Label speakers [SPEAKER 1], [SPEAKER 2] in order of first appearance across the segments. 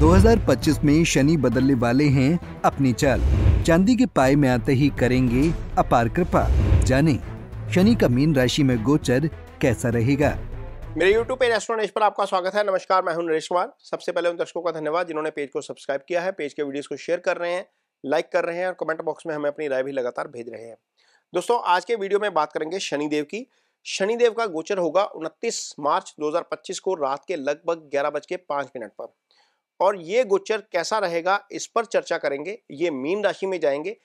[SPEAKER 1] 2025 में शनि बदलने वाले हैं अपनी चाल चांदी के पाए में आते ही करेंगे अपार कृपा जाने शनि का मीन राशि में गोचर कैसा रहेगा मेरे YouTube पेज एस्ट्रोनेश पर आपका स्वागत है नमस्कार मैं हूं नरेश कुमार सबसे पहले उन दर्शकों का धन्यवाद जिन्होंने पेज को सब्सक्राइब किया है पेज के वीडियोस को शेयर कर रहे हैं लाइक कर रहे हैं और कमेंट बॉक्स में हमें अपनी राय भी लगातार भेज रहे हैं दोस्तों आज के वीडियो में बात करेंगे शनिदेव की शनिदेव का गोचर होगा उनतीस मार्च दो को रात के लगभग ग्यारह बज के मिनट पर और ये गोचर कैसा रहेगा इस पर चर्चा करेंगे ये मीन राशि में जाएंगे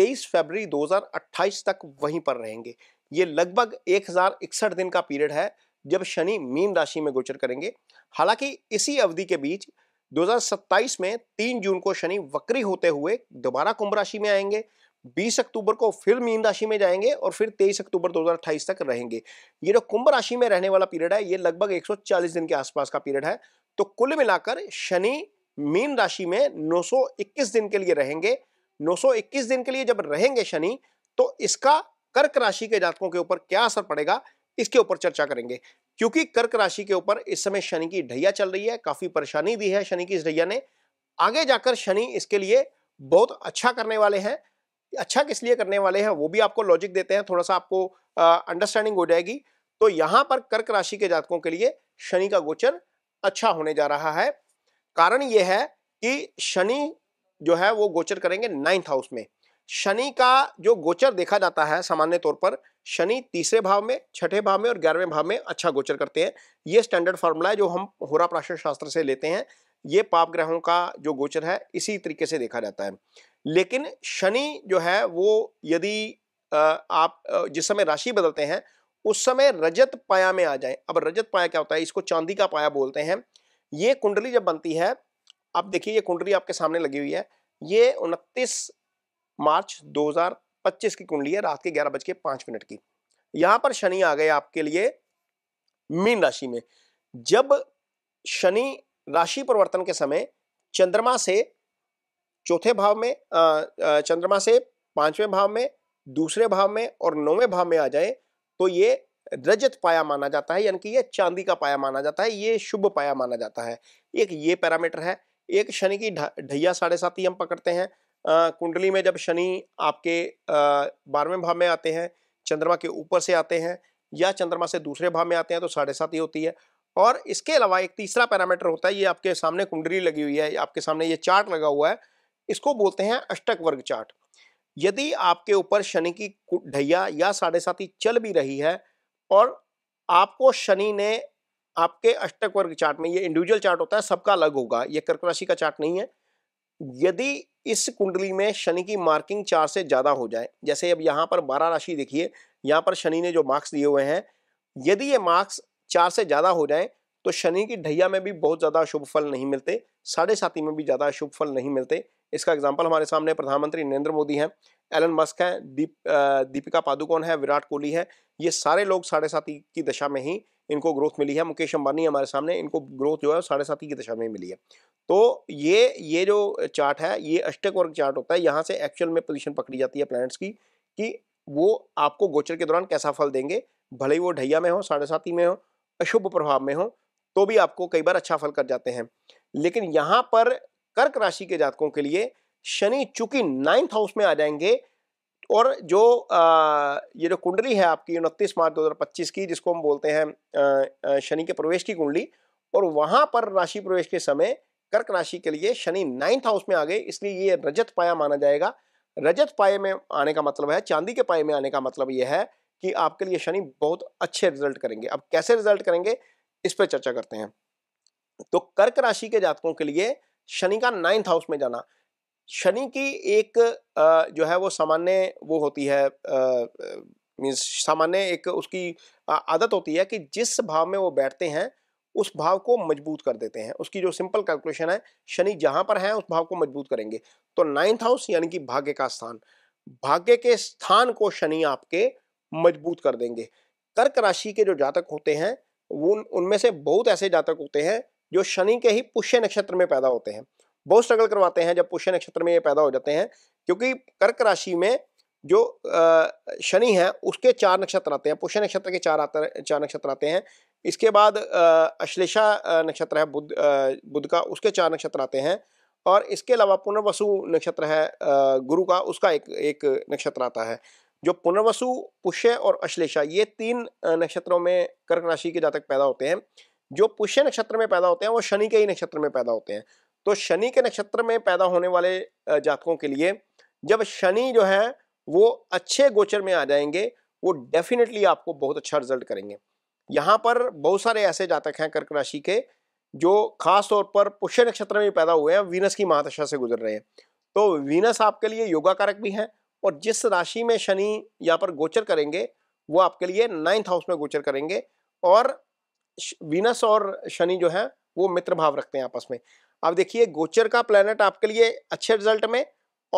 [SPEAKER 1] 23 फरवरी 2028 तक वहीं पर रहेंगे ये लगभग एक दिन का पीरियड है जब शनि मीन राशि में गोचर करेंगे हालांकि इसी अवधि के बीच 2027 में 3 जून को शनि वक्री होते हुए दोबारा कुंभ राशि में आएंगे 20 अक्टूबर को फिर मीन राशि में जाएंगे और फिर 23 अक्टूबर 2028 तक रहेंगे ये जो कुंभ राशि में रहने वाला पीरियड है ये लगभग 140 दिन के आसपास का पीरियड है तो कुल मिलाकर शनि मीन राशि में 921 दिन के लिए रहेंगे 921 दिन के लिए जब रहेंगे शनि तो इसका कर्क राशि के जातकों के ऊपर क्या असर पड़ेगा इसके ऊपर चर्चा करेंगे क्योंकि कर्क राशि के ऊपर इस समय शनि की ढैया चल रही है काफी परेशानी दी है शनि की इस ढैया ने आगे जाकर शनि इसके लिए बहुत अच्छा करने वाले हैं अच्छा किस लिए करने वाले हैं वो भी आपको लॉजिक देते हैं थोड़ा सा आपको अंडरस्टैंडिंग हो जाएगी तो यहाँ पर कर्क राशि के जातकों के लिए शनि का गोचर अच्छा होने जा रहा है कारण यह है कि शनि जो है वो गोचर करेंगे नाइन्थ हाउस में शनि का जो गोचर देखा जाता है सामान्य तौर पर शनि तीसरे भाव में छठे भाव में और ग्यारहवें भाव में अच्छा गोचर करते हैं ये स्टैंडर्ड फार्मूला है जो हम होरा प्राशन शास्त्र से लेते हैं ये पाप ग्रहों का जो गोचर है इसी तरीके से देखा जाता है लेकिन शनि जो है वो यदि आप जिस समय राशि बदलते हैं उस समय रजत पाया में आ जाए अब रजत पाया क्या होता है इसको चांदी का पाया बोलते हैं ये कुंडली जब बनती है अब देखिए ये कुंडली आपके सामने लगी हुई है ये उनतीस मार्च 2025 की कुंडली है रात के ग्यारह बज के पांच मिनट की यहां पर शनि आ गए आपके लिए मीन राशि में जब शनि राशि परिवर्तन के समय चंद्रमा से चौथे भाव में चंद्रमा से पांचवें भाव में दूसरे भाव में और नौवें भाव में आ जाए तो ये रजत पाया माना जाता है यानी कि ये चांदी का पाया माना जाता है ये शुभ पाया माना जाता है एक ये पैरामीटर है एक शनि की ढैया साढ़े सात ही हम पकड़ते हैं आ, कुंडली में जब शनि आपके बारहवें भाव में आते हैं चंद्रमा के ऊपर से आते हैं या चंद्रमा से दूसरे भाव में आते हैं तो साढ़े सात ही होती है और इसके अलावा एक तीसरा पैरामीटर होता है ये आपके सामने कुंडली लगी हुई है आपके सामने ये चार्ट लगा हुआ है इसको बोलते हैं अष्टक वर्ग चार्ट यदि आपके ऊपर शनि की ढैया या साढ़े साथी चल भी रही है और आपको शनि ने आपके अष्टक वर्ग चार्ट में ये इंडिविजुअल चार्ट होता है सबका अलग होगा ये कर्क राशि का चार्ट नहीं है यदि इस कुंडली में शनि की मार्किंग चार से ज़्यादा हो जाए जैसे अब यहाँ पर बारह राशि देखिए यहाँ पर शनि ने जो मार्क्स दिए हुए हैं यदि ये मार्क्स चार से ज़्यादा हो जाए तो शनि की ढैया में भी बहुत ज़्यादा शुभ फल नहीं मिलते साढ़े साथी में भी ज़्यादा शुभ फल नहीं मिलते इसका एग्जाम्पल हमारे सामने प्रधानमंत्री नरेंद्र मोदी हैं एलन मस्क हैं दीप दीपिका पादुकोण है विराट कोहली है ये सारे लोग साढ़े सात की दशा में ही इनको ग्रोथ मिली है मुकेश अंबानी हमारे सामने इनको ग्रोथ जो है साढ़े सात की दशा में ही मिली है तो ये ये जो चार्ट है ये अष्टक वर्ग चार्ट होता है यहाँ से एक्चुअल में पोजिशन पकड़ी जाती है प्लैनेट्स की कि वो आपको गोचर के दौरान कैसा फल देंगे भले ही वो ढैया में हो साढ़े साथी में हो अशुभ प्रभाव में हो तो भी आपको कई बार अच्छा फल कर जाते हैं लेकिन यहाँ पर कर्क राशि के जातकों के लिए शनि चूंकि नाइन्थ हाउस में आ जाएंगे और जो आ, ये जो कुंडली है आपकी उनतीस मार्च 2025 की जिसको हम बोलते हैं शनि के प्रवेश की कुंडली और वहाँ पर राशि प्रवेश के समय कर्क राशि के लिए शनि नाइन्थ हाउस में आ गए इसलिए ये रजत पाया माना जाएगा रजत पाए में आने का मतलब है चांदी के पाए में आने का मतलब यह है कि आपके लिए शनि बहुत अच्छे रिजल्ट करेंगे अब कैसे रिजल्ट करेंगे इस पर चर्चा करते हैं तो कर्क राशि के जातकों के लिए शनि का नाइन्थ हाउस में जाना शनि की एक जो है वो सामान्य वो होती है मीन्स सामान्य एक उसकी आदत होती है कि जिस भाव में वो बैठते हैं उस भाव को मजबूत कर देते हैं उसकी जो सिंपल कैलकुलेशन है शनि जहां पर है उस भाव को मजबूत करेंगे तो नाइन्थ हाउस यानी कि भाग्य का स्थान भाग्य के स्थान को शनि आपके मजबूत कर देंगे कर्क राशि के जो जातक होते हैं वो उनमें से बहुत ऐसे जातक होते हैं जो शनि के ही पुष्य नक्षत्र में पैदा होते हैं बहुत स्ट्रगल करवाते हैं जब पुष्य नक्षत्र में ये पैदा हो जाते हैं क्योंकि कर्क राशि में जो शनि है उसके चार नक्षत्र आते हैं पुष्य नक्षत्र के चार आते चार नक्षत्र आते हैं इसके बाद अश्लेषा नक्षत्र है बुद्ध बुद्ध का उसके चार नक्षत्र आते हैं और इसके अलावा पुनर्वसु नक्षत्र है गुरु का उसका एक एक नक्षत्र आता है जो पुनर्वसु पुष्य और अश्लेषा ये तीन नक्षत्रों में कर्क राशि के जातक पैदा होते हैं जो पुष्य नक्षत्र में पैदा होते हैं वो शनि के ही नक्षत्र में पैदा होते हैं तो शनि के नक्षत्र में पैदा होने वाले जातकों के लिए जब शनि जो है वो अच्छे गोचर में आ जाएंगे वो डेफिनेटली आपको बहुत अच्छा रिजल्ट करेंगे यहाँ पर बहुत सारे ऐसे जातक हैं कर्क राशि के जो खास तौर पर पुष्य नक्षत्र में पैदा हुए हैं वीनस की महादशा से गुजर रहे हैं तो वीनस आपके लिए योगा कारक भी हैं और जिस राशि में शनि यहाँ पर गोचर करेंगे वो आपके लिए नाइन्थ हाउस में गोचर करेंगे और वीनस और शनि जो है वो मित्र भाव रखते हैं आपस में अब देखिए गोचर का प्लैनेट आपके लिए अच्छे रिजल्ट में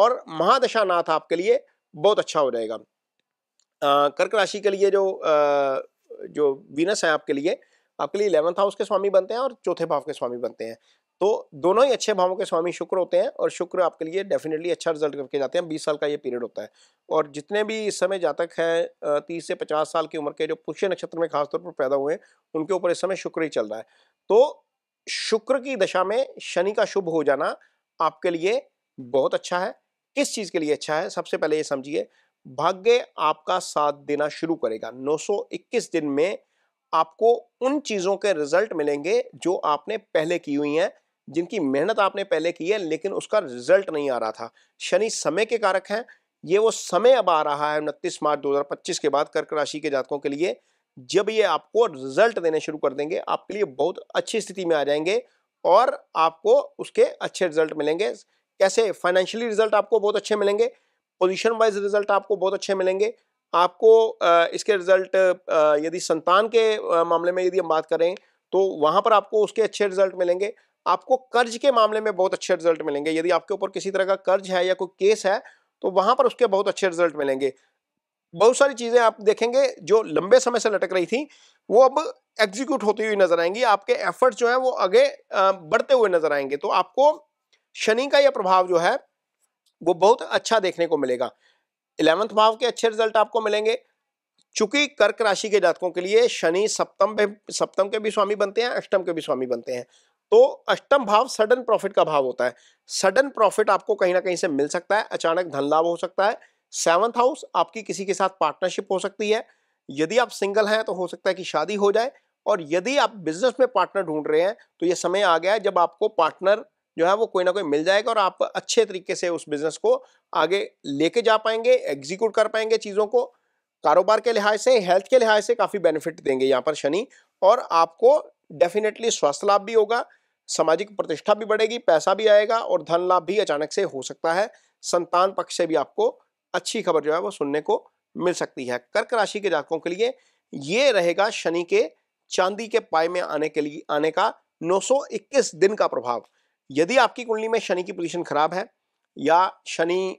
[SPEAKER 1] और महादशानाथ आपके लिए बहुत अच्छा हो जाएगा कर्क राशि के लिए जो आ, जो वीनस है आपके लिए आपके लिए इलेवंथ हाउस के स्वामी बनते हैं और चौथे भाव के स्वामी बनते हैं तो दोनों ही अच्छे भावों के स्वामी शुक्र होते हैं और शुक्र आपके लिए डेफिनेटली अच्छा रिजल्ट करके जाते हैं बीस साल का ये पीरियड होता है और जितने भी इस समय जातक हैं तीस से पचास साल की उम्र के जो पुष्य नक्षत्र में खासतौर पर पैदा हुए हैं उनके ऊपर इस समय शुक्र ही चल रहा है तो शुक्र की दशा में शनि का शुभ हो जाना आपके लिए बहुत अच्छा है किस चीज़ के लिए अच्छा है सबसे पहले ये समझिए भाग्य आपका साथ देना शुरू करेगा 921 दिन में आपको उन चीज़ों के रिजल्ट मिलेंगे जो आपने पहले की हुई हैं जिनकी मेहनत आपने पहले की है लेकिन उसका रिजल्ट नहीं आ रहा था शनि समय के कारक हैं ये वो समय अब आ रहा है उनतीस मार्च 2025 के बाद कर्क राशि के जातकों के लिए जब ये आपको रिजल्ट देने शुरू कर देंगे आपके लिए बहुत अच्छी स्थिति में आ जाएंगे और आपको उसके अच्छे रिजल्ट मिलेंगे कैसे फाइनेंशियली रिजल्ट आपको बहुत अच्छे मिलेंगे पोजीशन वाइज रिजल्ट आपको बहुत अच्छे मिलेंगे आपको इसके रिजल्ट यदि संतान के मामले में यदि हम बात करें तो वहाँ पर आपको उसके अच्छे रिजल्ट मिलेंगे आपको कर्ज के मामले में बहुत अच्छे रिजल्ट मिलेंगे यदि आपके ऊपर किसी तरह का कर्ज है या कोई केस है तो वहां पर उसके बहुत अच्छे रिजल्ट मिलेंगे बहुत सारी चीजें आप देखेंगे जो लंबे समय से लटक रही थी वो अब एग्जीक्यूट होती हुई नजर आएंगी आपके एफर्ट्स जो है वो आगे बढ़ते हुए नजर आएंगे तो आपको शनि का यह प्रभाव जो है वो बहुत अच्छा देखने को मिलेगा इलेवंथ भाव के अच्छे रिजल्ट आपको मिलेंगे चूंकि कर्क राशि के जातकों के लिए शनि सप्तम सप्तम के भी स्वामी बनते हैं अष्टम के भी स्वामी बनते हैं तो अष्टम भाव सडन प्रॉफिट का भाव होता है सडन प्रॉफिट आपको कहीं ना कहीं से मिल सकता है अचानक धन लाभ हो सकता है सेवंथ हाउस आपकी किसी के साथ पार्टनरशिप हो सकती है यदि आप सिंगल हैं तो हो सकता है कि शादी हो जाए और यदि आप बिजनेस में पार्टनर ढूंढ रहे हैं तो ये समय आ गया है जब आपको पार्टनर जो है वो कोई ना कोई मिल जाएगा और आप अच्छे तरीके से उस बिजनेस को आगे लेके जा पाएंगे एग्जीक्यूट कर पाएंगे चीज़ों को कारोबार के लिहाज से हेल्थ के लिहाज से काफ़ी बेनिफिट देंगे यहाँ पर शनि और आपको डेफिनेटली स्वास्थ्य लाभ भी होगा सामाजिक प्रतिष्ठा भी बढ़ेगी पैसा भी आएगा और धन लाभ भी अचानक से हो सकता है संतान पक्ष से भी आपको अच्छी खबर जो है वो सुनने को मिल सकती है कर्क राशि के जातकों के लिए ये रहेगा शनि के चांदी के पाए में आने के लिए आने का 921 दिन का प्रभाव यदि आपकी कुंडली में शनि की पोजीशन खराब है या शनि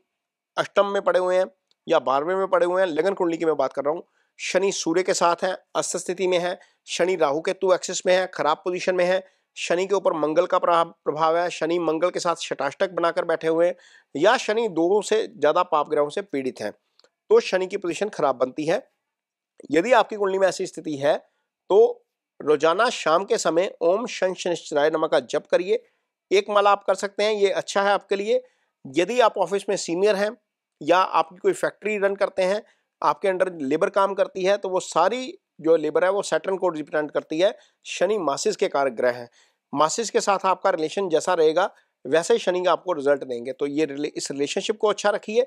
[SPEAKER 1] अष्टम में पड़े हुए हैं या बारहवें में पड़े हुए हैं लगन कुंडली की मैं बात कर रहा हूँ शनि सूर्य के साथ है अस्त स्थिति में है शनि राहु के तू एक्सिस में है खराब पोजीशन में है शनि के ऊपर मंगल का प्रभाव है शनि मंगल के साथ शटाष्टक बनाकर बैठे हुए हैं या शनि दो से ज़्यादा पाप ग्रहों से पीड़ित हैं तो शनि की पोजीशन खराब बनती है यदि आपकी कुंडली में ऐसी स्थिति है तो रोजाना शाम के समय ओम शन शनिश्चराय नमक का जप करिए एक माला आप कर सकते हैं ये अच्छा है आपके लिए यदि आप ऑफिस में सीनियर हैं या आपकी कोई फैक्ट्री रन करते हैं आपके अंडर लेबर काम करती है तो वो सारी जो लेबर है वो सैटर्न को रिप्रेजेंट करती है शनि मासिस के कारक ग्रह हैं मासिस के साथ आपका रिलेशन जैसा रहेगा वैसे शनि का आपको रिजल्ट देंगे तो ये रिले, इस रिलेशनशिप को अच्छा रखिए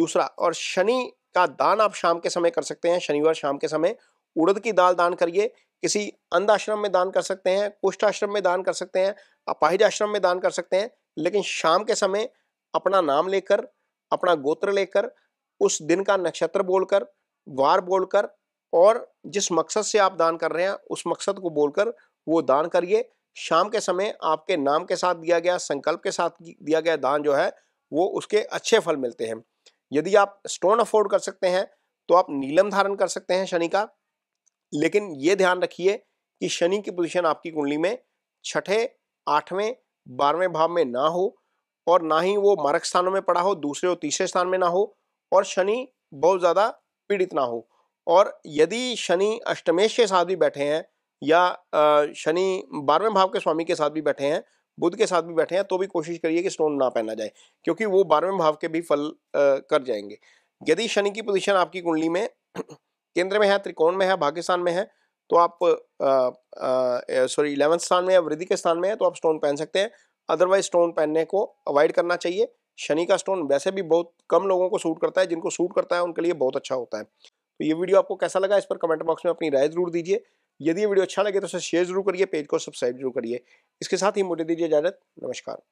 [SPEAKER 1] दूसरा और शनि का दान आप शाम के समय कर सकते हैं शनिवार शाम के समय उड़द की दाल दान करिए किसी अंध आश्रम में दान कर सकते हैं कुष्ठ आश्रम में दान कर सकते हैं अपाहिज आश्रम में दान कर सकते हैं लेकिन शाम के समय अपना नाम लेकर अपना गोत्र लेकर उस दिन का नक्षत्र बोलकर वार बोलकर और जिस मकसद से आप दान कर रहे हैं उस मकसद को बोलकर वो दान करिए शाम के समय आपके नाम के साथ दिया गया संकल्प के साथ दिया गया दान जो है वो उसके अच्छे फल मिलते हैं यदि आप स्टोन अफोर्ड कर सकते हैं तो आप नीलम धारण कर सकते हैं शनि का लेकिन ये ध्यान रखिए कि शनि की पोजिशन आपकी कुंडली में छठे आठवें बारहवें भाव में ना हो और ना ही वो मारक स्थानों में पड़ा हो दूसरे और तीसरे स्थान में ना हो और शनि बहुत ज़्यादा पीड़ित ना हो और यदि शनि अष्टमेश के साथ भी बैठे हैं या शनि बारहवें भाव के स्वामी के साथ भी बैठे हैं बुद्ध के साथ भी बैठे हैं तो भी कोशिश करिए कि स्टोन ना पहना जाए क्योंकि वो बारहवें भाव के भी फल कर जाएंगे यदि शनि की पोजीशन आपकी कुंडली में केंद्र में है त्रिकोण में है भाग्य स्थान में है तो आप सॉरी इलेवंथ स्थान में या वृद्धि के स्थान में है तो आप स्टोन पहन सकते हैं अदरवाइज स्टोन पहनने को अवॉइड करना चाहिए शनि का स्टोन वैसे भी बहुत कम लोगों को सूट करता है जिनको सूट करता है उनके लिए बहुत अच्छा होता है तो ये वीडियो आपको कैसा लगा इस पर कमेंट बॉक्स में अपनी राय जरूर दीजिए यदि ये वीडियो अच्छा लगे तो उसे शेयर जरूर करिए पेज को सब्सक्राइब जरूर करिए इसके साथ ही मुझे दीजिए इजाजत नमस्कार